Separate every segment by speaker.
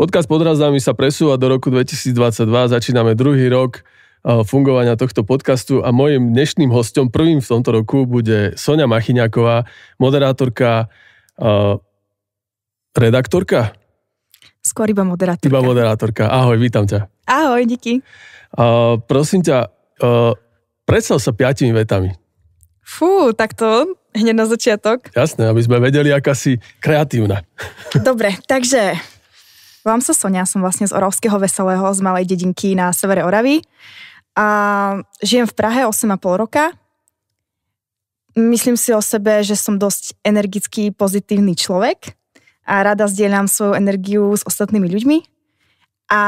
Speaker 1: Podcast Podrazdami sa presúva do roku 2022, začíname druhý rok eh, fungovania tohto podcastu a mojim dnešným hostom prvým v tomto roku bude Sonia Machiňáková, moderátorka, eh, redaktorka?
Speaker 2: Skôr iba moderátorka.
Speaker 1: Iba moderátorka. Ahoj, vítam ťa.
Speaker 2: Ahoj, díky.
Speaker 1: Eh, prosím ťa, predstav sa piatimi vetami.
Speaker 2: Fú, tak to hneď na začiatok.
Speaker 1: Jasné, aby sme vedeli, aká si kreatívna.
Speaker 2: Dobre, takže Volám sa Sonia, som vlastne z Oravského Veselého, z malej dedinky na severe Oravy. A žijem v Prahe 8,5 roka. Myslím si o sebe, že som dosť energický, pozitívny človek a rada zdieľam svoju energiu s ostatnými ľuďmi a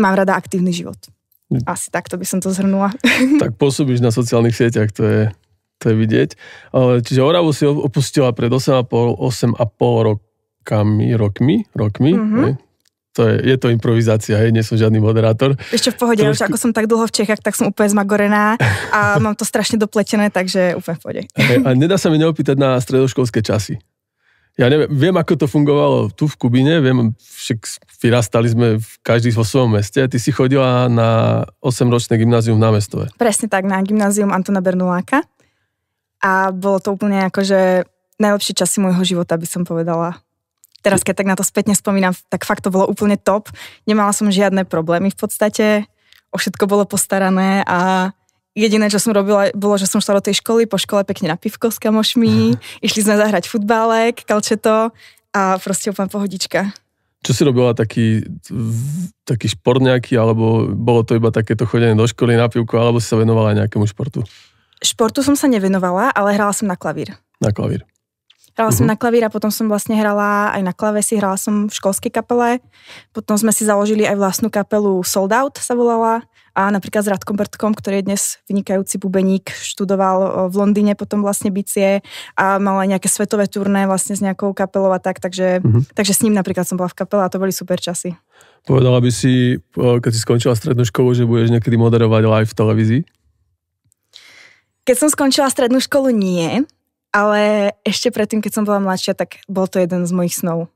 Speaker 2: mám rada aktívny život. Hm. Asi takto by som to zhrnula.
Speaker 1: Tak pôsobíš na sociálnych sieťach, to je, to je vidieť. Čiže Oravu si opustila pred 8,5, 8,5 rokov rokami, rokmi, rokmi, mm-hmm. ne? to je, je to improvizácia, hej, nie som žiadny moderátor.
Speaker 2: Ešte v pohode, Trošku... ako som tak dlho v Čechách, tak som úplne zmagorená a mám to strašne dopletené, takže úplne v pohode.
Speaker 1: Hey, a nedá sa mi neopýtať na stredoškolské časy. Ja neviem, viem, ako to fungovalo tu v Kubine, viem, však vyrastali sme v každý vo svojom meste. Ty si chodila na 8-ročné gymnázium na námestove.
Speaker 2: Presne tak, na gymnázium Antona Bernuláka. A bolo to úplne akože najlepšie časy môjho života, by som povedala teraz keď tak na to spätne spomínam, tak fakt to bolo úplne top. Nemala som žiadne problémy v podstate, o všetko bolo postarané a jediné, čo som robila, bolo, že som šla do tej školy, po škole pekne na pivko s kamošmi, mhm. išli sme zahrať futbálek, kalčeto a proste úplne pohodička.
Speaker 1: Čo si robila taký, taký šport nejaký, alebo bolo to iba takéto chodenie do školy na pivku, alebo si sa venovala nejakému športu?
Speaker 2: Športu som sa nevenovala, ale hrala som na klavír. Na klavír. Hrala som uh-huh. na klavír a potom som vlastne hrala aj na klavesi, hrala som v školskej kapele. Potom sme si založili aj vlastnú kapelu Sold Out sa volala a napríklad s Radkom Brtkom, ktorý je dnes vynikajúci bubeník, študoval v Londýne potom vlastne bicie a mal aj nejaké svetové turné vlastne s nejakou kapelou a tak, takže, uh-huh. takže s ním napríklad som bola v kapele a to boli super časy.
Speaker 1: Povedala by si, keď si skončila strednú školu, že budeš niekedy moderovať live v televízii?
Speaker 2: Keď som skončila strednú školu, nie ale ešte predtým, keď som bola mladšia, tak bol to jeden z mojich snov.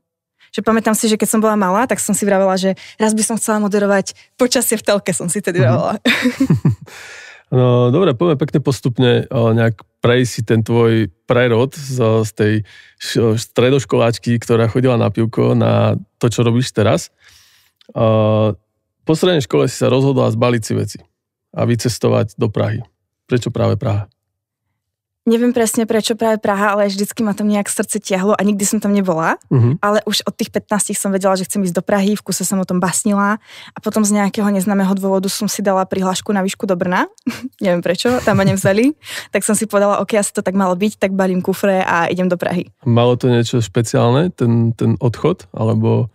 Speaker 2: Že pamätám si, že keď som bola malá, tak som si vravela, že raz by som chcela moderovať počasie v telke, som si tedy mhm. vravela.
Speaker 1: No dobre, poďme pekne postupne eh, nejak prejsť si ten tvoj prerod z, z tej stredoškoláčky, ktorá chodila na pivko na to, čo robíš teraz. Eh, po strednej škole si sa rozhodla zbaliť si veci a vycestovať do Prahy. Prečo práve Praha?
Speaker 2: Neviem presne prečo práve Praha, ale vždycky ma tam nejak srdce tiahlo a nikdy som tam nebola. Uh-huh. Ale už od tých 15 som vedela, že chcem ísť do Prahy, v kuse som o tom basnila a potom z nejakého neznámeho dôvodu som si dala prihlášku na výšku do Brna. Neviem prečo, tam ma nevzali. tak som si povedala, ok, asi to tak malo byť, tak balím kufre a idem do Prahy.
Speaker 1: Malo to niečo špeciálne, ten, ten odchod? Alebo...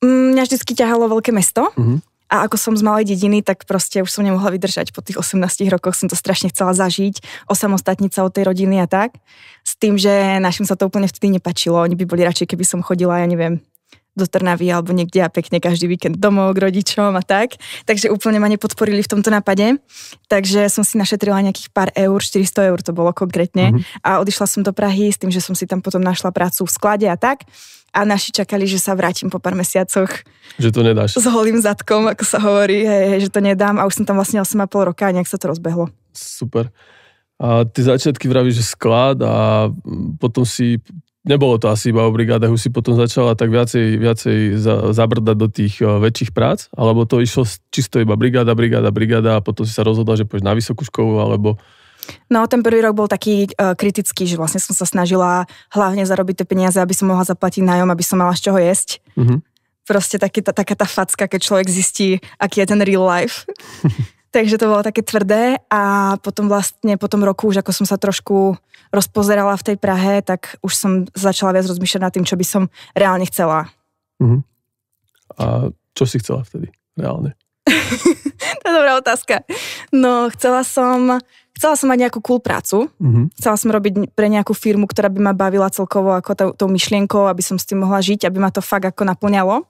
Speaker 2: Mm, mňa vždycky ťahalo veľké mesto. Uh-huh a ako som z malej dediny, tak proste už som nemohla vydržať. Po tých 18 rokoch som to strašne chcela zažiť, osamostatniť sa od tej rodiny a tak. S tým, že našim sa to úplne vtedy nepačilo. Oni by boli radšej, keby som chodila, ja neviem, do Trnavy alebo niekde a pekne každý víkend domov k rodičom a tak. Takže úplne ma nepodporili v tomto nápade. Takže som si našetrila nejakých pár eur, 400 eur to bolo konkrétne. Mm-hmm. A odišla som do Prahy s tým, že som si tam potom našla prácu v sklade a tak a naši čakali, že sa vrátim po pár mesiacoch.
Speaker 1: Že to nedáš. S
Speaker 2: holým zadkom, ako sa hovorí, hej, že to nedám a už som tam vlastne 8,5 roka a nejak sa to rozbehlo.
Speaker 1: Super. A ty začiatky vravíš, že sklad a potom si, nebolo to asi iba o brigádach, už si potom začala tak viacej, viacej za, zabrdať do tých eh, väčších prác, alebo to išlo čisto iba brigáda, brigáda, brigáda a potom si sa rozhodla, že pôjdeš na vysokú školu, alebo
Speaker 2: No ten prvý rok bol taký uh, kritický, že vlastne som sa snažila hlavne zarobiť tie peniaze, aby som mohla zaplatiť nájom, aby som mala z čoho jesť. Mm-hmm. Proste taký, tá, taká tá facka, keď človek zistí, aký je ten real life. Takže to bolo také tvrdé a potom vlastne po tom roku, už ako som sa trošku rozpozerala v tej Prahe, tak už som začala viac rozmýšľať nad tým, čo by som reálne chcela.
Speaker 1: Uh-huh. A čo si chcela vtedy
Speaker 2: reálne? to je dobrá otázka. No, chcela som chcela som mať nejakú cool prácu, mm-hmm. chcela som robiť pre nejakú firmu, ktorá by ma bavila celkovo ako tou, tou myšlienkou, aby som s tým mohla žiť, aby ma to fakt ako naplňalo.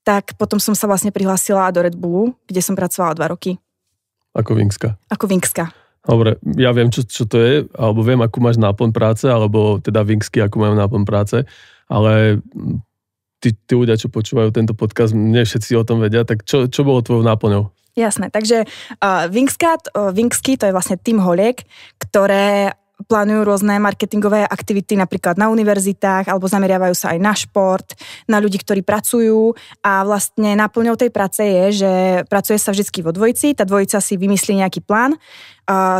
Speaker 2: Tak potom som sa vlastne prihlásila do Red Bullu, kde som pracovala dva roky.
Speaker 1: Ako Vinkska? Ako Vinkska. Dobre, ja viem, čo, čo to je, alebo viem, akú máš náplň práce, alebo teda Vinksky, akú majú náplň práce, ale tí, tí ľudia, čo počúvajú tento podcast, nie všetci o tom vedia, tak čo, čo bolo tvojou náplňou?
Speaker 2: Jasné, takže uh, Wingscat, uh, Wingsky, to je vlastne tým holiek, ktoré plánujú rôzne marketingové aktivity napríklad na univerzitách alebo zameriavajú sa aj na šport, na ľudí, ktorí pracujú a vlastne náplňou tej práce je, že pracuje sa vždy vo dvojici, tá dvojica si vymyslí nejaký plán,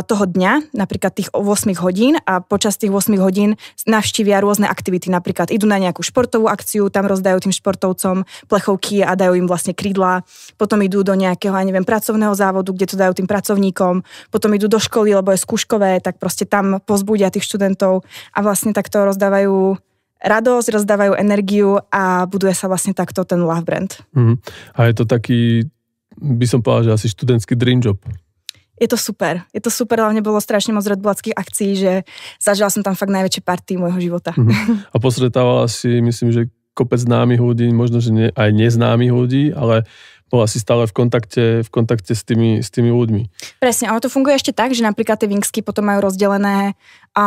Speaker 2: toho dňa, napríklad tých 8 hodín a počas tých 8 hodín navštívia rôzne aktivity, napríklad idú na nejakú športovú akciu, tam rozdajú tým športovcom plechovky a dajú im vlastne krídla, potom idú do nejakého, ja neviem, pracovného závodu, kde to dajú tým pracovníkom, potom idú do školy, lebo je skúškové, tak proste tam pozbudia tých študentov a vlastne takto rozdávajú radosť, rozdávajú energiu a buduje sa vlastne takto ten love brand.
Speaker 1: Mm. A je to taký, by som povedal, že asi študentský dream job
Speaker 2: je to super. Je to super, hlavne bolo strašne moc Red Bullackých akcií, že zažila som tam fakt najväčšie party môjho života. Mm-hmm.
Speaker 1: A posretávala si, myslím, že kopec známych ľudí, možno, že aj neznámych ľudí, ale bola si stále v kontakte, v kontakte s, tými, s tými ľuďmi.
Speaker 2: Presne, ale to funguje ešte tak, že napríklad tie Wingsky potom majú rozdelené a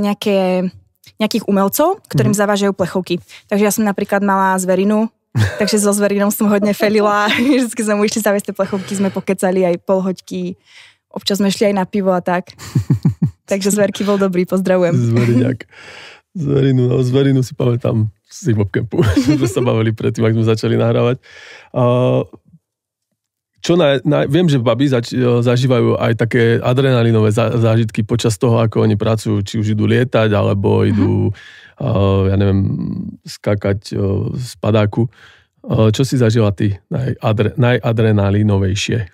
Speaker 2: nejaké, nejakých umelcov, ktorým mm. zavážajú plechovky. Takže ja som napríklad mala zverinu, takže so zverinou som hodne felila. Vždycky sme mu išli zaviesť tie plechovky, sme pokecali aj pol hoďky Občas sme šli aj na pivo a tak. Takže Zverky bol dobrý, pozdravujem.
Speaker 1: Zveriňak. Zverinu, no, Zverinu si pamätám z Campu, sme sa bavili predtým, ak sme začali nahrávať. Uh, čo na, na, viem, že baby zač, e, zažívajú aj také adrenalinové zá, zážitky počas toho, ako oni pracujú, či už idú lietať, alebo idú, uh, ja neviem, skakať uh, e, z padáku. Uh, čo si zažila ty najadre, najadrenalinovejšie?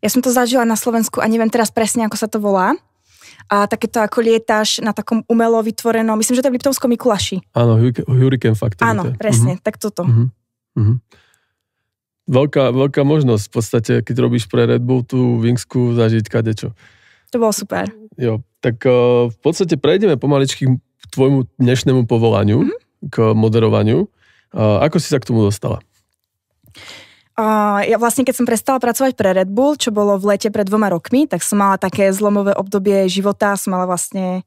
Speaker 2: Ja som to zažila na Slovensku a neviem teraz presne, ako sa to volá. A takéto ako lietaš na takom umelo vytvorenom, myslím, že to je v Liptovskom Mikulaši.
Speaker 1: Áno, Hurricane Factory.
Speaker 2: Áno, presne, uh-huh. tak toto. Uh-huh.
Speaker 1: Veľká, veľká možnosť v podstate, keď robíš pre Red Bull tú Wingsku zažiť kadečo. To bolo super. Jo, tak uh, v podstate prejdeme pomaličky k tvojmu dnešnému povolaniu, uh-huh. k moderovaniu. Uh, ako si sa k tomu dostala?
Speaker 2: Uh, ja vlastne, keď som prestala pracovať pre Red Bull, čo bolo v lete pred dvoma rokmi, tak som mala také zlomové obdobie života, som mala vlastne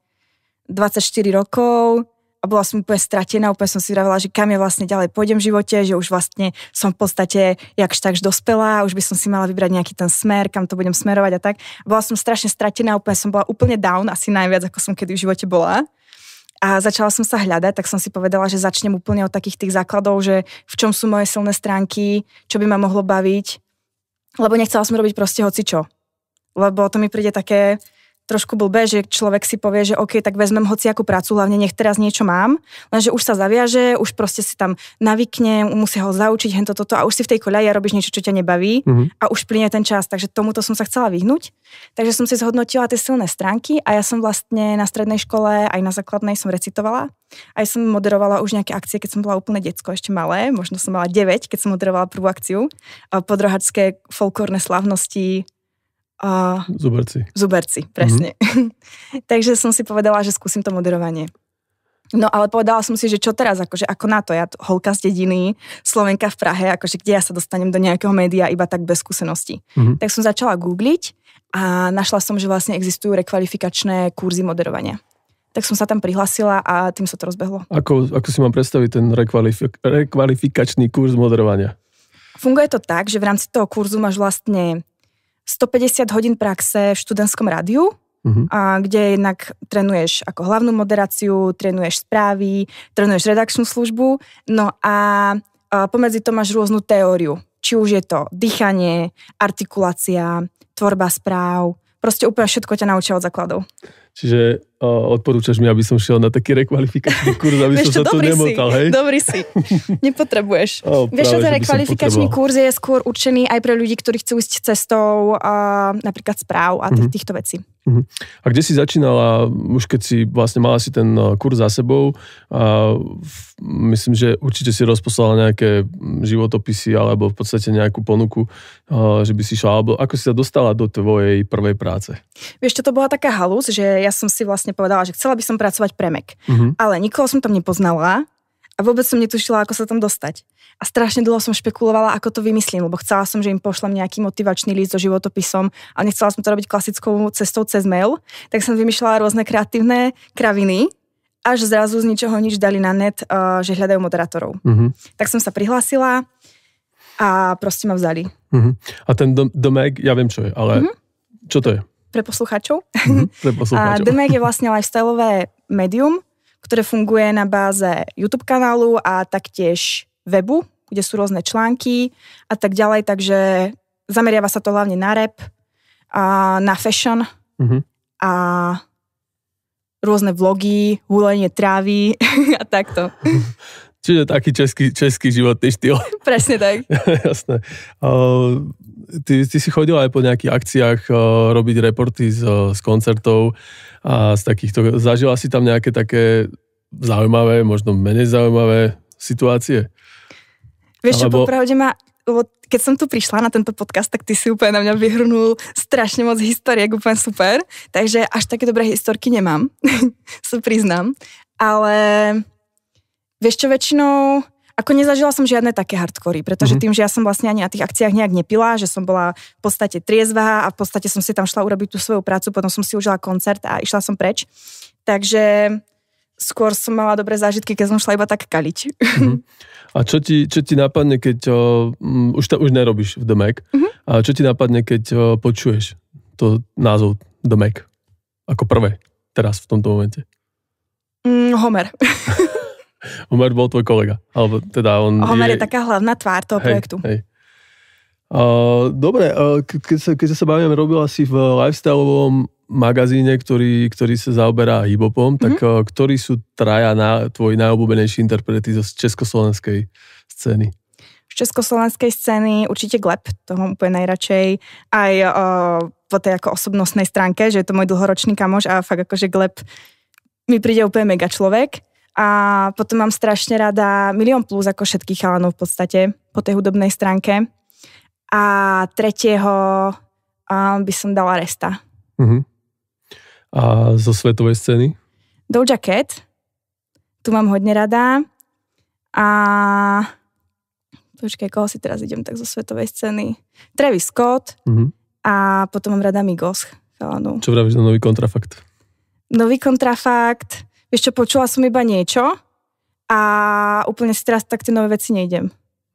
Speaker 2: 24 rokov a bola som úplne stratená, úplne som si vravila, že kam ja vlastne ďalej pôjdem v živote, že už vlastne som v podstate jakž takž dospelá, už by som si mala vybrať nejaký ten smer, kam to budem smerovať a tak. bola som strašne stratená, úplne som bola úplne down, asi najviac, ako som kedy v živote bola a začala som sa hľadať, tak som si povedala, že začnem úplne od takých tých základov, že v čom sú moje silné stránky, čo by ma mohlo baviť, lebo nechcela som robiť proste čo. Lebo to mi príde také, trošku blbé, že človek si povie, že OK, tak vezmem hociakú prácu, hlavne nech teraz niečo mám, lenže už sa zaviaže, už proste si tam navykne, musí ho zaučiť hento toto a už si v tej koľaji robíš niečo, čo ťa nebaví mm-hmm. a už plyne ten čas, takže tomuto som sa chcela vyhnúť. Takže som si zhodnotila tie silné stránky a ja som vlastne na strednej škole aj na základnej som recitovala. Aj som moderovala už nejaké akcie, keď som bola úplne detsko, ešte malé, možno som mala 9, keď som moderovala prvú akciu, podrohačské folklórne slavnosti, Uh, Zuberci. Zuberci, presne. Mm-hmm. Takže som si povedala, že skúsim to moderovanie. No ale povedala som si, že čo teraz, akože ako na to, ja holka z dediny, Slovenka v Prahe, akože kde ja sa dostanem do nejakého média iba tak bez skúsenosti. Mm-hmm. Tak som začala googliť a našla som, že vlastne existujú rekvalifikačné kurzy moderovania. Tak som sa tam prihlasila a tým sa to rozbehlo.
Speaker 1: Ako, ako si mám predstaviť ten rekvalif- rekvalifikačný kurz moderovania?
Speaker 2: Funguje to tak, že v rámci toho kurzu máš vlastne 150 hodín praxe v študentskom rádiu, Uh-huh. A kde jednak trénuješ ako hlavnú moderáciu, trénuješ správy, trénuješ redakčnú službu, no a, a pomedzi to máš rôznu teóriu. Či už je to dýchanie, artikulácia, tvorba správ, proste úplne všetko ťa naučia od základov.
Speaker 1: Čiže uh, odporúčaš mi, aby som šiel na taký rekvalifikačný kurz, aby som čo, sa tu nemotal, hej? Dobrý si, nepotrebuješ. Oh, Vieš ten rekvalifikačný kurz
Speaker 2: je skôr určený aj pre ľudí, ktorí chcú ísť cestou uh, napríklad správ a tých, uh-huh. týchto vecí.
Speaker 1: Uh-huh. A kde si začínala, už keď si vlastne mala si ten kurz za sebou, a myslím, že určite si rozposlala nejaké životopisy alebo v podstate nejakú ponuku, uh, že by si šla, alebo ako si sa dostala do tvojej prvej práce?
Speaker 2: Vieš to bola taká halus, že ja ja som si vlastne povedala, že chcela by som pracovať pre Mac. Mm-hmm. Ale nikoho som tam nepoznala a vôbec som netušila, ako sa tam dostať. A strašne dlho som špekulovala, ako to vymyslím, lebo chcela som, že im pošlem nejaký motivačný list so životopisom, a nechcela som to robiť klasickou cestou cez mail, tak som vymýšľala rôzne kreatívne kraviny, až zrazu z ničoho nič dali na net, uh, že hľadajú moderátorov. Uh-huh. Tak som sa prihlásila a proste ma vzali.
Speaker 1: Uh-huh. A ten dom- domek, ja viem, čo je, ale uh-huh. čo to je?
Speaker 2: pre poslucháčov. Mm-hmm,
Speaker 1: pre poslucháčov. A DMX
Speaker 2: je vlastne lifestyleové médium, ktoré funguje na báze YouTube kanálu a taktiež webu, kde sú rôzne články a tak ďalej, takže zameriava sa to hlavne na rap, a na fashion mm-hmm. a rôzne vlogy, hulenie trávy a takto.
Speaker 1: Čiže taký český, český životný štýl. Presne tak. Jasné. Uh, ty, ty si chodil aj po nejakých akciách uh, robiť reporty z, eh, z koncertov a z takýchto, zažila si tam nejaké také zaujímavé, možno menej zaujímavé situácie? Vieš Alebo... popravde
Speaker 2: ma, lebo keď som tu prišla na tento podcast, tak ty si úplne na mňa vyhrnul strašne moc historiek, úplne super, takže až také dobré historky nemám, sa priznám, ale vieš čo, väčšinou ako nezažila som žiadne také hardcory. pretože mm-hmm. tým, že ja som vlastne ani na tých akciách nejak nepila, že som bola v podstate triezva a v podstate som si tam šla urobiť tú svoju prácu, potom som si užila koncert a išla som preč. Takže skôr som mala dobré zážitky, keď som šla iba tak kaliť. Mm-hmm.
Speaker 1: A čo ti, čo ti napadne, keď uh, už, to už nerobíš v domek, mm-hmm. a čo ti napadne, keď uh, počuješ to názov domek ako prvé teraz v tomto momente?
Speaker 2: Mm, Homer.
Speaker 1: Homer bol tvoj kolega. Alebo teda on Homer je, je
Speaker 2: taká hlavná tvár toho hej, projektu. Hej.
Speaker 1: Uh, dobre, uh, e, keď, sa, keď sa bavíme, robil si v lifestyleovom magazíne, ktorý, ktorý sa zaoberá hibopom, tak mm-hmm. uh, ktorí sú traja na, tvoji najobľúbenejší interprety z československej scény?
Speaker 2: Z československej scény určite Gleb, to mám úplne najradšej. Aj uh, po tej ako osobnostnej stránke, že je to môj dlhoročný kamoš a fakt akože Gleb mi príde úplne mega človek. A potom mám strašne rada Milión plus ako všetkých chalanov v podstate po tej hudobnej stránke. A tretieho um, by som dala Resta.
Speaker 1: Uh-huh. A zo svetovej scény?
Speaker 2: Doja Cat. Tu mám hodne rada. A počkaj, koho si teraz idem tak zo svetovej scény? Travis Scott. Uh-huh. A potom mám rada Migos. Chalanu.
Speaker 1: Čo vravíš na nový kontrafakt?
Speaker 2: Nový kontrafakt vieš čo, počula som iba niečo a úplne si teraz tak tie nové veci nejdem.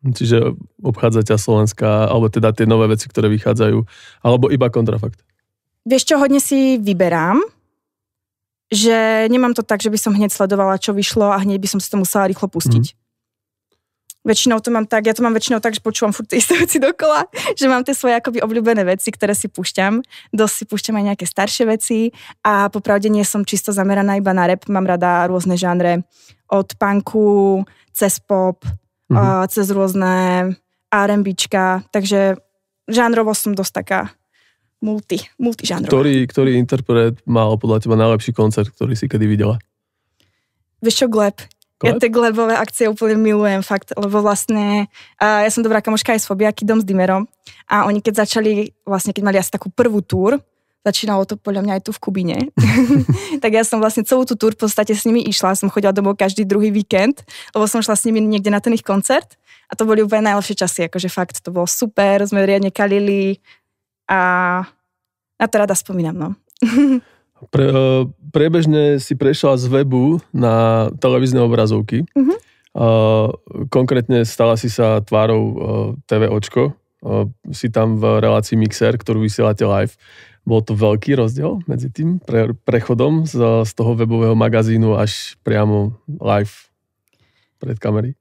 Speaker 1: Čiže obchádza ťa Slovenska, alebo teda tie nové veci, ktoré vychádzajú, alebo iba kontrafakt?
Speaker 2: Vieš čo, hodne si vyberám, že nemám to tak, že by som hneď sledovala, čo vyšlo a hneď by som si to musela rýchlo pustiť. Mm väčšinou to mám tak, ja to mám väčšinou tak, že počúvam furt tie isté veci dokola, že mám tie svoje akoby obľúbené veci, ktoré si púšťam. Dosť si púšťam aj nejaké staršie veci a popravde nie som čisto zameraná iba na rap, mám rada rôzne žánre od punku, cez pop, mm-hmm. cez rôzne R&Bčka, takže žánrovo som dosť taká multi, multižánrová. Ktorý,
Speaker 1: ktorý interpret mal podľa teba najlepší koncert, ktorý si kedy videla?
Speaker 2: Vieš čo, Gleb, ja tie glebové akcie úplne milujem, fakt, lebo vlastne uh, ja som dobrá kamoška aj s Fobiaky, dom s Dimerom a oni keď začali, vlastne keď mali asi takú prvú túr, začínalo to podľa mňa aj tu v Kubine, tak ja som vlastne celú tú túr v podstate s nimi išla, som chodila domov každý druhý víkend, lebo som šla s nimi niekde na ten ich koncert a to boli úplne najlepšie časy, akože fakt, to bolo super, sme riadne kalili a na to rada spomínam, no.
Speaker 1: Pre, e, prebežne si prešla z webu na televízne obrazovky. Mm-hmm. konkrétne stala si sa tvárou e, TV Očko. E, si tam v relácii Mixer, ktorú vysielate live. Bol to veľký rozdiel medzi tým pre, prechodom z, z toho webového magazínu až priamo live pred kamery?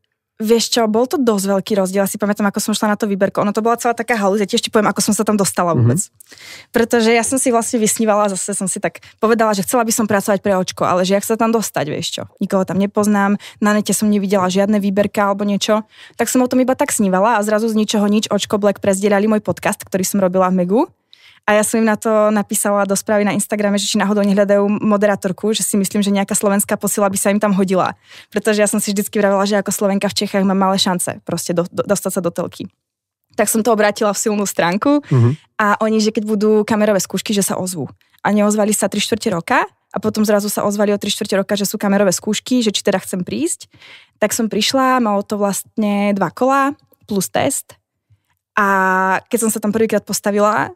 Speaker 2: Vieš čo, bol to dosť veľký rozdiel. si pamätám, ako som šla na to výberko. Ono to bola celá taká halúz. Ja ti ešte poviem, ako som sa tam dostala mhm. vôbec. Mm-hmm. Pretože ja som si vlastne vysnívala, zase som si tak povedala, že chcela by som pracovať pre očko, ale že jak sa tam dostať, vieš čo. Nikoho tam nepoznám, na nete som nevidela žiadne výberka alebo niečo. Tak som o tom iba tak snívala a zrazu z ničoho nič očko Black prezdielali môj podcast, ktorý som robila v Megu a ja som im na to napísala do správy na Instagrame, že či náhodou nehľadajú moderátorku, že si myslím, že nejaká slovenská posila by sa im tam hodila. Pretože ja som si vždycky vravila, že ako Slovenka v Čechách mám malé šance proste do, do, dostať sa do telky tak som to obrátila v silnú stránku mm-hmm. a oni, že keď budú kamerové skúšky, že sa ozvú. A neozvali sa 3 čtvrte roka a potom zrazu sa ozvali o 3 čtvrte roka, že sú kamerové skúšky, že či teda chcem prísť. Tak som prišla, malo to vlastne dva kola plus test. A keď som sa tam prvýkrát postavila,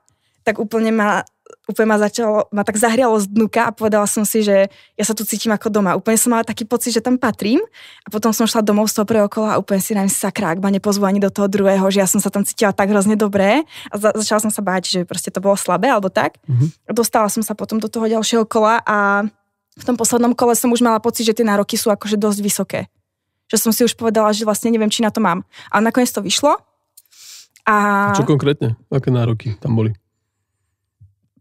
Speaker 2: tak úplne ma, úplne ma začalo, ma tak zahrialo z dnuka a povedala som si, že ja sa tu cítim ako doma. Úplne som mala taký pocit, že tam patrím a potom som šla domov z toho preokola a úplne si nám sakra, ak ma nepozvú ani do toho druhého, že ja som sa tam cítila tak hrozne dobré a za, začala som sa báť, že proste to bolo slabé alebo tak. Mm-hmm. Dostala som sa potom do toho ďalšieho kola a v tom poslednom kole som už mala pocit, že tie nároky sú akože dosť vysoké. Že som si už povedala, že vlastne neviem, či na to mám. A nakoniec to vyšlo. A... Čo
Speaker 1: konkrétne? Aké nároky tam boli?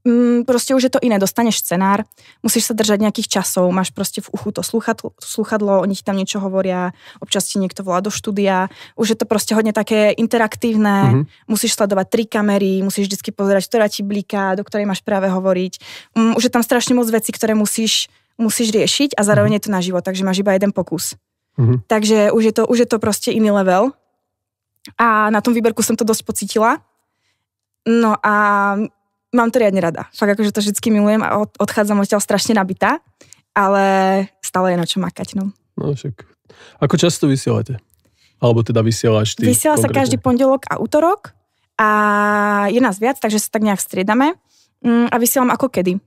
Speaker 2: mm, proste už je to iné, dostaneš scenár, musíš sa držať nejakých časov, máš proste v uchu to sluchadlo, sluchadlo oni tam niečo hovoria, občas ti niekto volá do štúdia, už je to proste hodne také interaktívne, mm-hmm. musíš sledovať tri kamery, musíš vždy pozerať, ktorá ti blíka, do ktorej máš práve hovoriť. Mm, už je tam strašne moc vecí, ktoré musíš, musíš riešiť a zároveň mm-hmm. je to na život, takže máš iba jeden pokus. Mm-hmm. Takže už je, to, už je to proste iný level. A na tom výberku som to dosť pocitila. No a mám to riadne rada. Fakt akože to vždycky milujem a od, odchádzam odtiaľ strašne nabitá, ale stále je na čo makať. No,
Speaker 1: no však. Ako často vysielate? Alebo teda vysielaš ty? Vysiela konkrétne? sa každý
Speaker 2: pondelok a útorok a je nás viac, takže sa tak nejak striedame mm, a vysielam ako kedy.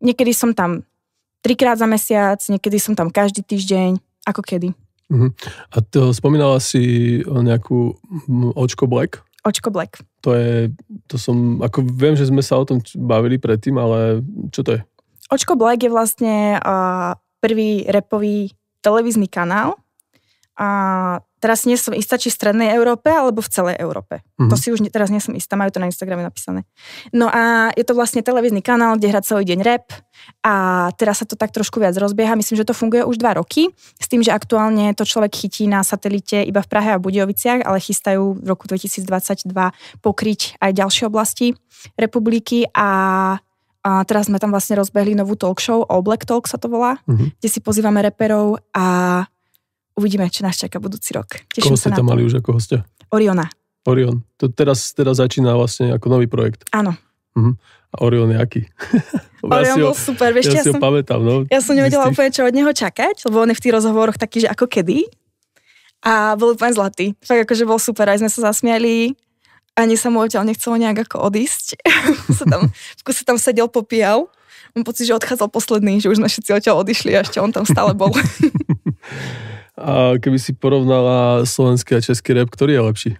Speaker 2: Niekedy som tam trikrát za mesiac, niekedy som tam každý týždeň, ako kedy.
Speaker 1: Uh-huh. A to, spomínala si nejakú Očko Black? Očko Black. To je, to som, ako viem, že sme sa o tom bavili predtým, ale čo to je?
Speaker 2: Očko Black je vlastne uh, prvý repový televízny kanál a teraz nie som istá, či v Strednej Európe alebo v celej Európe. Mm-hmm. To mhm. si už teraz nie som istá, majú to na Instagrame napísané. No a je to vlastne televízny kanál, kde hrá celý deň rap a teraz sa to tak trošku viac rozbieha. Myslím, že to funguje už dva roky, s tým, že aktuálne to človek chytí na satelite iba v Prahe a Budejoviciach, ale chystajú v roku 2022 pokryť aj ďalšie oblasti republiky a a teraz sme tam vlastne rozbehli novú talk show, o Black Talk sa to volá, mm-hmm. kde si pozývame reperov a uvidíme, čo nás čaká budúci rok. Teším Koho sa ste tam
Speaker 1: mali už ako hostia? Oriona. Orion. To teraz, teraz začína vlastne ako nový projekt. Áno. Uh-huh. A Orion je aký? Orion ja bol ho, super, vieš, ja, ja si som, pamätám. No, ja som nevedela Zistý. úplne,
Speaker 2: čo od neho čakať, lebo on je v tých rozhovoroch taký, že ako kedy. A bol úplne zlatý. Fakt akože bol super, aj sme sa zasmiali. Ani sa mu odtiaľ nechcelo nejak ako odísť. sa tam, v kuse tam sedel, popíjal. Mám pocit, že odchádzal posledný, že už sme všetci odtiaľ odišli a ešte on tam stále bol.
Speaker 1: A keby si porovnala slovenský a český rap, ktorý je lepší?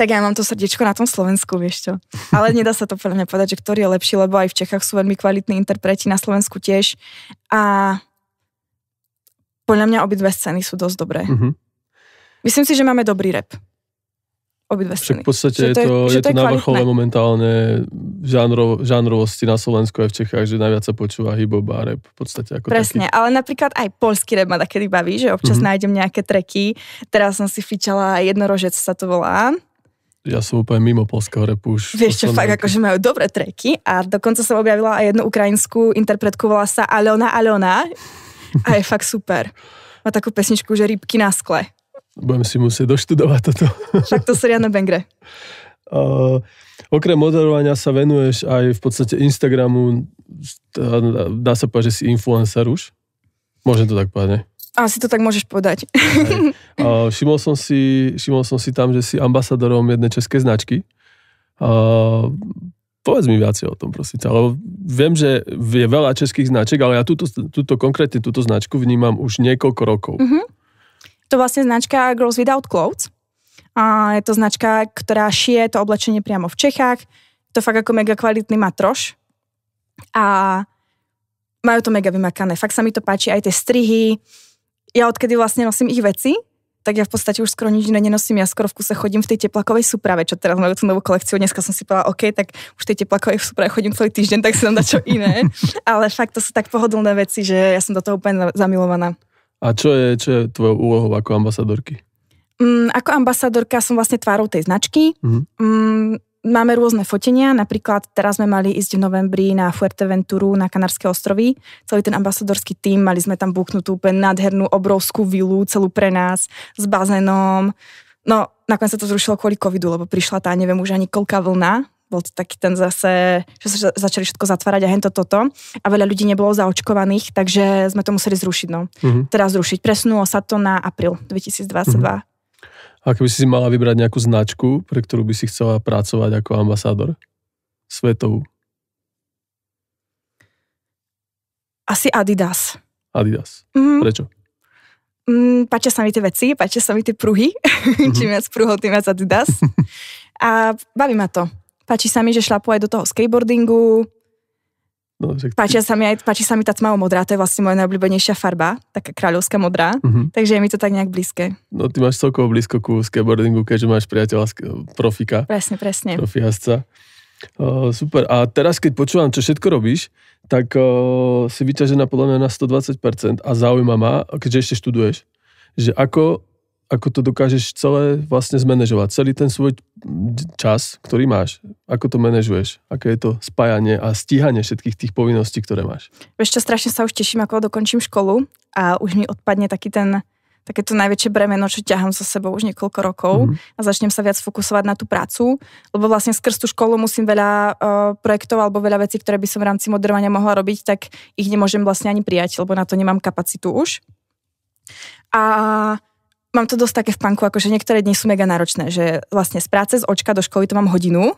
Speaker 2: tak ja mám to srdiečko na tom Slovensku, vieš čo. Ale nedá sa to pre mňa povedať, že ktorý je lepší, lebo aj v Čechách sú veľmi kvalitní interpreti, na Slovensku tiež. A podľa mňa obidve scény sú dosť dobré. Uh-huh. Myslím si, že máme dobrý rep obidve strany. Však v podstate to je to, je, to, je to na vrchole
Speaker 1: momentálne žánro, žánrovosti na Slovensku aj v Čechách, že najviac sa počúva hip-hop a rap v podstate ako
Speaker 2: Presne, taký. ale napríklad aj polský rap ma takedy baví, že občas mm-hmm. nájdem nejaké treky. Teraz som si fičala Jednorožec sa to volá.
Speaker 1: Ja som úplne mimo polského repu už. Vieš čo, fakt, akože
Speaker 2: majú dobré treky a dokonca som objavila aj jednu ukrajinskú interpretku, volá sa Alona Alona a je fakt super. Má takú pesničku, že rybky na skle.
Speaker 1: Budem si musieť doštudovať toto.
Speaker 2: Však to sú riadne bengre.
Speaker 1: Uh, okrem moderovania sa venuješ aj v podstate Instagramu, dá sa povedať, že si influencer už? Môžem to tak povedať, ne?
Speaker 2: Asi to tak môžeš povedať.
Speaker 1: Uh, všimol, som si, všimol som si tam, že si ambasadorom jednej českej značky. Uh, povedz mi viacej o tom, prosím Ale viem, že je veľa českých značiek, ale ja túto, túto konkrétne túto značku vnímam už niekoľko rokov.
Speaker 2: Uh-huh to vlastne značka Girls Without Clothes. A je to značka, ktorá šije to oblečenie priamo v Čechách. Je to fakt ako mega kvalitný matroš. A majú to mega vymakané. Fakt sa mi to páči, aj tie strihy. Ja odkedy vlastne nosím ich veci, tak ja v podstate už skoro nič iné nenosím. Ja skoro v kuse chodím v tej teplakovej súprave, čo teraz majú tú novú kolekciu. Dneska som si povedala, OK, tak už v tej teplakovej súprave chodím celý týždeň, tak si tam dá čo iné. Ale fakt to sú tak pohodlné veci, že ja som do toho úplne zamilovaná.
Speaker 1: A čo je, čo je tvojou úlohou ako ambasadorky?
Speaker 2: Mm, ako ambasadorka som vlastne tvárou tej značky. Mm. Mm, máme rôzne fotenia, napríklad teraz sme mali ísť v novembri na Fuerteventuru na Kanárske ostrovy. Celý ten ambasadorský tým, mali sme tam búknutú úplne nádhernú obrovskú vilu, celú pre nás, s bazénom. No, nakoniec sa to zrušilo kvôli covidu, lebo prišla tá, neviem už ani koľká vlna bol to taký ten zase, že sa začali všetko zatvárať a hento toto a veľa ľudí nebolo zaočkovaných, takže sme to museli zrušiť. No. Mm-hmm. Teda zrušiť. Presunulo sa to na apríl 2022. Mm-hmm.
Speaker 1: A keby si mala vybrať nejakú značku, pre ktorú by si chcela pracovať ako ambasádor? Svetovú.
Speaker 2: Asi Adidas.
Speaker 1: Adidas. Mm-hmm. Prečo?
Speaker 2: Mm, páčia sa mi tie veci, páčia sa mi tie pruhy. Mm-hmm. Čím viac pruhov, tým viac Adidas. A baví ma to. Páči sa mi, že šlapu aj do toho skateboardingu. No, tak... páči, sa mi aj, páči sa mi tá tmavo modrá, to je vlastne moja najobľúbenejšia farba, taká kráľovská modrá, uh-huh. takže je mi to tak nejak blízke.
Speaker 1: No ty máš celkovo blízko ku skateboardingu, keďže máš priateľa profika.
Speaker 2: Presne, presne.
Speaker 1: Profiasca. Uh, super. A teraz, keď počúvam, čo všetko robíš, tak uh, si vyťažená podľa mňa na 120% a zaujíma ma, keďže ešte študuješ, že ako ako to dokážeš celé vlastne zmanéžovať. Celý ten svoj čas, ktorý máš, ako to manažuješ, aké je to spájanie a stíhanie všetkých tých povinností, ktoré máš.
Speaker 2: Ešte strašne sa už teším, ako dokončím školu a už mi odpadne taký ten to najväčšie bremeno, čo ťahám so sebou už niekoľko rokov mm-hmm. a začnem sa viac fokusovať na tú prácu, lebo vlastne skrz tú školu musím veľa uh, projektov alebo veľa vecí, ktoré by som v rámci moderovania mohla robiť, tak ich nemôžem vlastne ani prijať, lebo na to nemám kapacitu už. A mám to dosť také v panku, akože niektoré dni sú mega náročné, že vlastne z práce z očka do školy to mám hodinu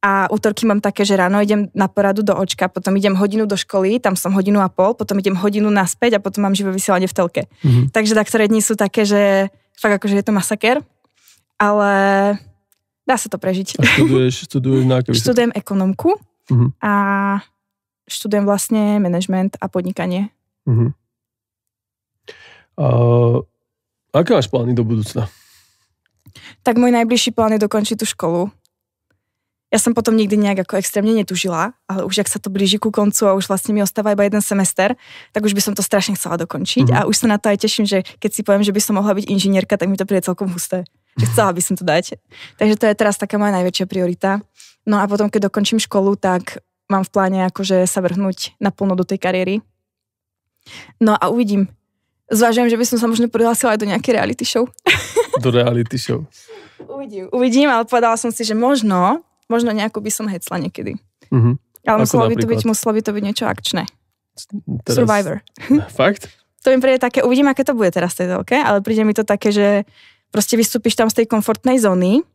Speaker 2: a útorky mám také, že ráno idem na poradu do očka, potom idem hodinu do školy, tam som hodinu a pol, potom idem hodinu naspäť a potom mám živé vysielanie v telke. Mm-hmm. Takže tak, ktoré dni sú také, že fakt akože je to masaker, ale dá sa to prežiť. A študuješ,
Speaker 1: študuješ na aké Študujem
Speaker 2: ekonomku mm-hmm. a študujem vlastne management a podnikanie.
Speaker 1: Mm-hmm. Uh Aké máš plány do budúcna?
Speaker 2: Tak môj najbližší plán je dokončiť tú školu. Ja som potom nikdy nejak ako extrémne netužila, ale už ak sa to blíži ku koncu a už vlastne mi ostáva iba jeden semester, tak už by som to strašne chcela dokončiť mm-hmm. a už sa na to aj teším, že keď si poviem, že by som mohla byť inžinierka, tak mi to príde celkom husté. Že chcela by som to dať. Takže to je teraz taká moja najväčšia priorita. No a potom, keď dokončím školu, tak mám v pláne akože sa vrhnúť naplno do tej kariéry. No a uvidím. Zvažujem, že by som sa možno prihlásila aj do nejakej reality show.
Speaker 1: Do reality show.
Speaker 2: Uvidím, uvidím, ale povedala som si, že možno, možno nejakú by som hecla niekedy.
Speaker 1: Uh-huh. Ale muselo by, to byť, muselo
Speaker 2: by to byť niečo akčné.
Speaker 1: Teraz... Survivor. Fakt?
Speaker 2: To mi príde také, uvidím, aké to bude teraz v tej telke, ale príde mi to také, že proste vystúpiš tam z tej komfortnej zóny,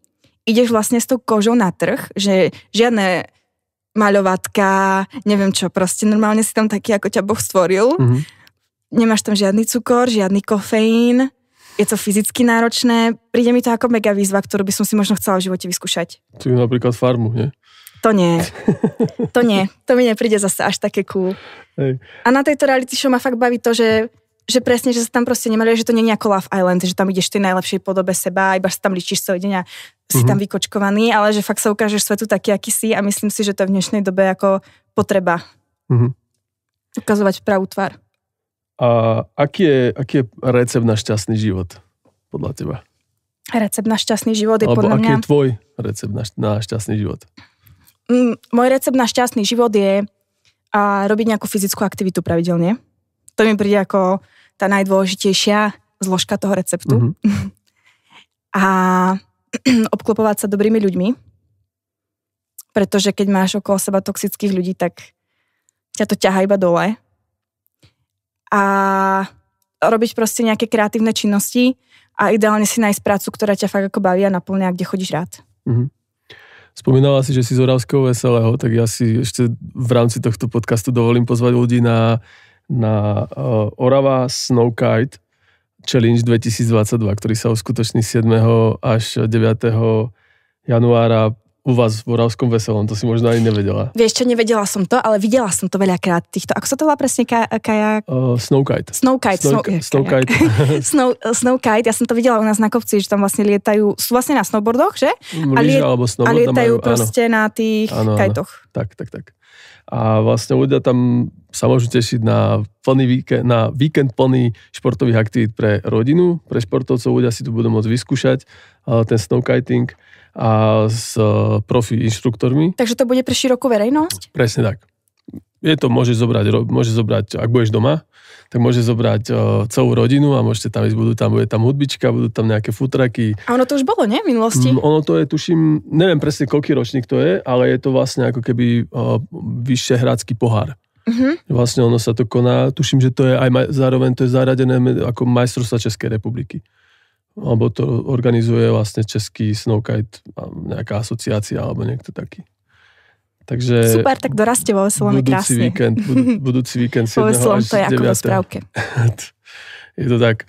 Speaker 2: ideš vlastne s tou kožou na trh, že žiadne maľovatka, neviem čo, proste normálne si tam taký, ako ťa Boh stvoril. Uh-huh nemáš tam žiadny cukor, žiadny kofeín, je to fyzicky náročné, príde mi to ako mega výzva, ktorú by som si možno chcela v živote vyskúšať.
Speaker 1: Čiže napríklad farmu, nie?
Speaker 2: To nie. To nie. To mi nepríde zase až také cool. Hej. A na tejto reality show ma fakt baví to, že, že presne, že sa tam proste nemaluje, že to nie je ako Love Island, že tam ideš tej najlepšej podobe seba, iba sa tam ličíš celý deň a si mm-hmm. tam vykočkovaný, ale že fakt sa ukážeš svetu taký, aký si a myslím si, že to je v dnešnej dobe ako potreba. Mm-hmm. Ukazovať pravú tvár.
Speaker 1: A aký je, aký je recept na šťastný život podľa teba?
Speaker 2: Recept na šťastný život je Alebo podľa aký mňa... aký je
Speaker 1: tvoj recept na, na šťastný život?
Speaker 2: Mm, môj recept na šťastný život je a robiť nejakú fyzickú aktivitu pravidelne. To mi príde ako tá najdôležitejšia zložka toho receptu. Mm-hmm. A obklopovať sa dobrými ľuďmi, pretože keď máš okolo seba toxických ľudí, tak ťa to ťaha iba dole a robiť proste nejaké kreatívne činnosti a ideálne si nájsť prácu, ktorá ťa fakt ako baví a naplňa, kde chodíš rád.
Speaker 1: Mm-hmm. Spomínala si, že si z Oravského veselého, tak ja si ešte v rámci tohto podcastu dovolím pozvať ľudí na, na uh, Orava Snowkite Challenge 2022, ktorý sa uskutoční 7. až 9. januára u vás v Moravskom veselom, to si možno ani nevedela.
Speaker 2: Vieš čo, nevedela som to, ale videla som to veľakrát týchto, ako sa to volá presne ka, kajak?
Speaker 1: Uh, snowkite.
Speaker 2: Snowkite. Snow, snow, Snow, snow, snow ja som to videla u nás na kopci, že tam vlastne lietajú, sú vlastne na snowboardoch, že? Mríža, a, liet, alebo snowboard, a lietajú majú, proste áno. na tých áno, kajtoch. Áno.
Speaker 1: Tak, tak, tak. A vlastne ľudia tam sa môžu tešiť na, plný víkend, na víkend plný športových aktivít pre rodinu, pre športovcov, ľudia si tu budú môcť vyskúšať eh, ten snowkiting a s e, profi inštruktormi.
Speaker 2: Takže to bude pre širokú verejnosť?
Speaker 1: Presne tak. Je to, môže zobrať, môže zobrať, ak budeš doma, tak môže zobrať uh, celú rodinu a môžete tam ísť, budú tam, bude tam hudbička, budú tam nejaké futraky.
Speaker 2: A ono to už bolo, nie? V minulosti? Mm,
Speaker 1: ono to je, tuším, neviem presne, koľký ročník to je, ale je to vlastne ako keby uh, e, vyšehradský pohár. Uh-huh. Vlastne ono sa to koná, tuším, že to je aj maj, zároveň to je zaradené ako majstrovstva Českej republiky alebo to organizuje vlastne Český snowkite, nejaká asociácia alebo niekto taký. Takže Super,
Speaker 2: tak dorastie vo veselom je krásne. Víkend, budu,
Speaker 1: budúci víkend 7. Vo veselom to je 9. ako vo správke. je to tak.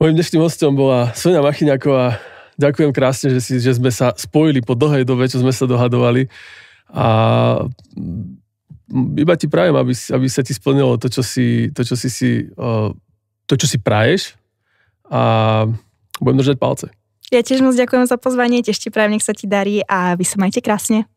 Speaker 1: Mojím dnešným hostom bola Sonia Machyňáková. Ďakujem krásne, že, si, že sme sa spojili po dlhej dobe, čo sme sa dohadovali. A iba ti prajem, aby, aby sa ti splnilo to, čo si, to, čo si, si, eh, to, čo si praješ. A budem držať palce.
Speaker 2: Ja tiež moc ďakujem za pozvanie, tiež ti prajem, nech sa ti darí a vy sa majte krásne.